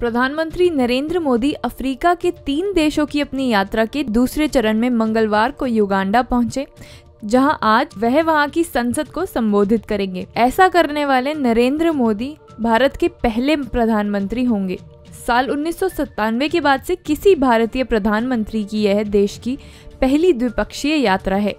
प्रधानमंत्री नरेंद्र मोदी अफ्रीका के तीन देशों की अपनी यात्रा के दूसरे चरण में मंगलवार को युगांडा पहुंचे जहां आज वह वहां की संसद को संबोधित करेंगे ऐसा करने वाले नरेंद्र मोदी भारत के पहले प्रधानमंत्री होंगे साल उन्नीस के बाद से किसी भारतीय प्रधानमंत्री की यह देश की पहली द्विपक्षीय यात्रा है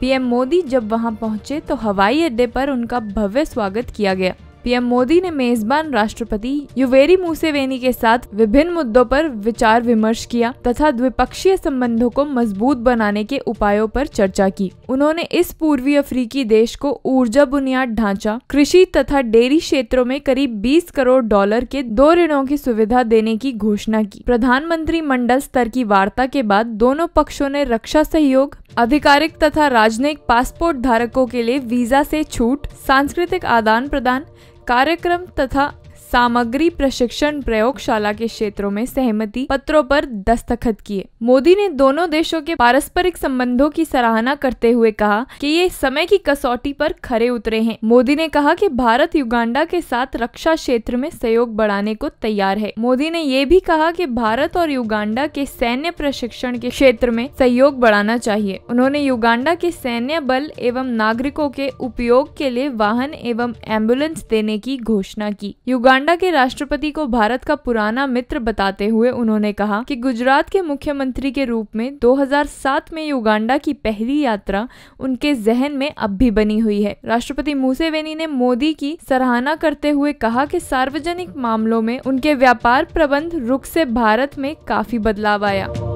पीएम मोदी जब वहां पहुंचे तो हवाई अड्डे पर उनका भव्य स्वागत किया गया पीएम मोदी ने मेजबान राष्ट्रपति युवेरी मूसेवेनी के साथ विभिन्न मुद्दों पर विचार विमर्श किया तथा द्विपक्षीय संबंधों को मजबूत बनाने के उपायों पर चर्चा की उन्होंने इस पूर्वी अफ्रीकी देश को ऊर्जा बुनियाद ढांचा कृषि तथा डेयरी क्षेत्रों में करीब 20 करोड़ डॉलर के दो ऋणों की सुविधा देने की घोषणा की प्रधानमंत्री मंडल स्तर की वार्ता के बाद दोनों पक्षों ने रक्षा सहयोग आधिकारिक तथा राजनयिक पासपोर्ट धारकों के लिए वीजा से छूट सांस्कृतिक आदान प्रदान कार्यक्रम तथा सामग्री प्रशिक्षण प्रयोगशाला के क्षेत्रों में सहमति पत्रों पर दस्तखत किए मोदी ने दोनों देशों के पारस्परिक संबंधों की सराहना करते हुए कहा कि ये समय की कसौटी पर खरे उतरे हैं मोदी ने कहा कि भारत युगांडा के साथ रक्षा क्षेत्र में सहयोग बढ़ाने को तैयार है मोदी ने ये भी कहा कि भारत और युगांडा के सैन्य प्रशिक्षण के क्षेत्र में सहयोग बढ़ाना चाहिए उन्होंने युगांडा के सैन्य बल एवं नागरिकों के उपयोग के लिए वाहन एवं एम्बुलेंस देने की घोषणा की युगान युगांडा के राष्ट्रपति को भारत का पुराना मित्र बताते हुए उन्होंने कहा कि गुजरात के मुख्यमंत्री के रूप में 2007 में युगांडा की पहली यात्रा उनके जहन में अब भी बनी हुई है राष्ट्रपति मूसेवेनी ने मोदी की सराहना करते हुए कहा कि सार्वजनिक मामलों में उनके व्यापार प्रबंध रुख से भारत में काफी बदलाव आया